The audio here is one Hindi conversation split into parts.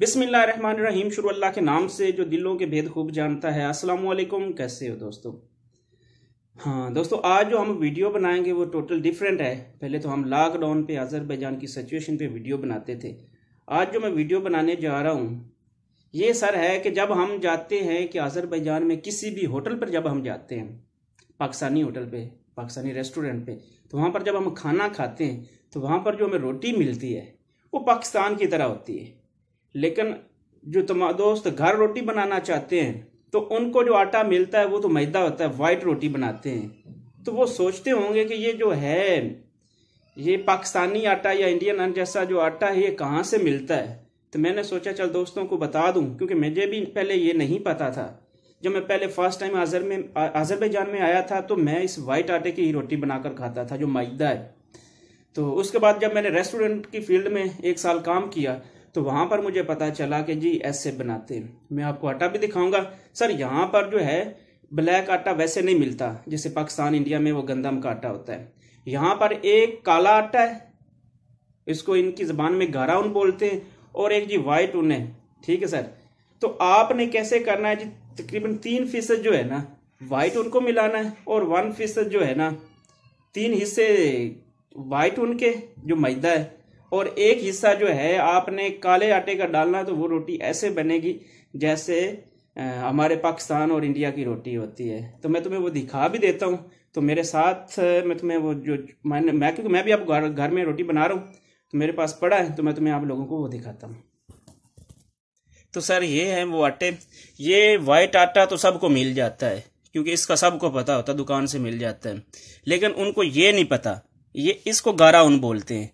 बिसमीम शुरू अल्लाह के नाम से जो दिलों के भेद खूब जानता है अस्सलाम वालेकुम कैसे हो दोस्तों हाँ दोस्तों आज जो हम वीडियो बनाएंगे वो टोटल डिफरेंट है पहले तो हम लॉकडाउन पे अजरबैजान की सिचुएशन पे वीडियो बनाते थे आज जो मैं वीडियो बनाने जा रहा हूँ ये सर है कि जब हम जाते हैं कि अजरबैजान में किसी भी होटल पर जब हम जाते हैं पाकिस्तानी होटल पर पाकिस्तानी रेस्टोरेंट पर तो वहाँ पर जब हम खाना खाते हैं तो वहाँ पर जो हमें रोटी मिलती है वो पाकिस्तान की तरह होती है लेकिन जो तुम्हारे दोस्त घर रोटी बनाना चाहते हैं तो उनको जो आटा मिलता है वो तो मैदा होता है वाइट रोटी बनाते हैं तो वो सोचते होंगे कि ये जो है ये पाकिस्तानी आटा या इंडियन जैसा जो आटा है ये कहाँ से मिलता है तो मैंने सोचा चल दोस्तों को बता दूं क्योंकि मुझे भी पहले ये नहीं पता था जब मैं पहले फर्स्ट टाइम आजर में आजरबैजान में आया था तो मैं इस वाइट आटे की ही रोटी बनाकर खाता था जो मैदा है तो उसके बाद जब मैंने रेस्टोरेंट की फील्ड में एक साल काम किया तो वहां पर मुझे पता चला कि जी ऐसे बनाते हैं मैं आपको आटा भी दिखाऊंगा सर यहाँ पर जो है ब्लैक आटा वैसे नहीं मिलता जैसे पाकिस्तान इंडिया में वो गंदम का आटा होता है यहाँ पर एक काला आटा है इसको इनकी ज़बान में गारा उन बोलते हैं और एक जी वाइट उन है ठीक है सर तो आपने कैसे करना है जी तकरीबन तीन फीसद जो है ना वाइट उनको मिलाना है और वन फीसद जो है ना तीन हिस्से वाइट उनके जो मैदा है और एक हिस्सा जो है आपने काले आटे का डालना तो वो रोटी ऐसे बनेगी जैसे हमारे पाकिस्तान और इंडिया की रोटी होती है तो मैं तुम्हें वो दिखा भी देता हूँ तो मेरे साथ मैं तुम्हें वो जो मैंने मैं क्योंकि मैं भी आप घर घर में रोटी बना रहा हूँ तो मेरे पास पड़ा है तो मैं तुम्हें आप लोगों को वो दिखाता हूँ तो सर ये है वो आटे ये वाइट आटा तो सबको मिल जाता है क्योंकि इसका सबको पता होता दुकान से मिल जाता है लेकिन उनको ये नहीं पता ये इसको गारा उन बोलते हैं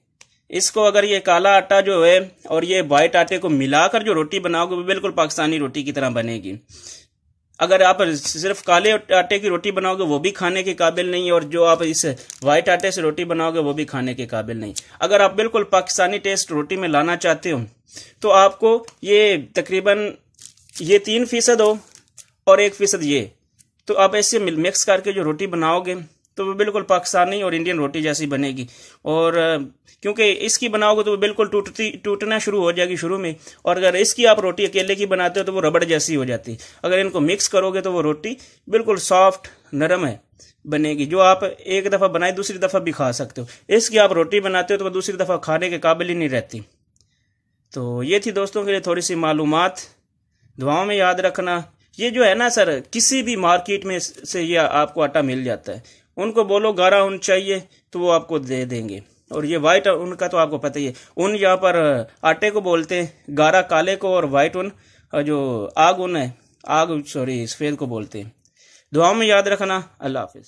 इसको अगर ये काला आटा जो है और ये वाइट आटे को मिलाकर जो रोटी बनाओगे वो बिल्कुल पाकिस्तानी रोटी की तरह बनेगी अगर आप सिर्फ काले आटे की रोटी बनाओगे वो भी खाने के काबिल नहीं है और जो आप इस वाइट आटे से रोटी बनाओगे वो भी खाने के काबिल नहीं अगर आप बिल्कुल पाकिस्तानी टेस्ट रोटी में लाना चाहते हो तो आपको ये तकरीबन ये तीन फीसद हो और एक फीसद ये तो आप ऐसे मिक्स करके जो रोटी बनाओगे तो वो बिल्कुल पाकिस्तानी और इंडियन रोटी जैसी बनेगी और क्योंकि इसकी बनाओगे तो वो बिल्कुल टूटती टूटना शुरू हो जाएगी शुरू में और अगर इसकी आप रोटी अकेले की बनाते हो तो वो रबड़ जैसी हो जाती है अगर इनको मिक्स करोगे तो वो रोटी बिल्कुल सॉफ्ट नरम है बनेगी जो आप एक दफ़ा बनाए दूसरी दफ़ा भी खा सकते हो इसकी आप रोटी बनाते हो तो वो दूसरी दफ़ा खाने के काबिल ही नहीं रहती तो ये थी दोस्तों के लिए थोड़ी सी मालूम दुआओं में याद रखना ये जो है ना सर किसी भी मार्केट में से ये आपको आटा मिल जाता है उनको बोलो गारा ऊन चाहिए तो वो आपको दे देंगे और ये वाइट उनका तो आपको पता ही है ऊन यहाँ पर आटे को बोलते हैं गारा काले को और वाइट ऊन जो आग ऊन है आग सॉरी सफ़ेद को बोलते हैं दुआ में याद रखना अल्लाह हाफिज़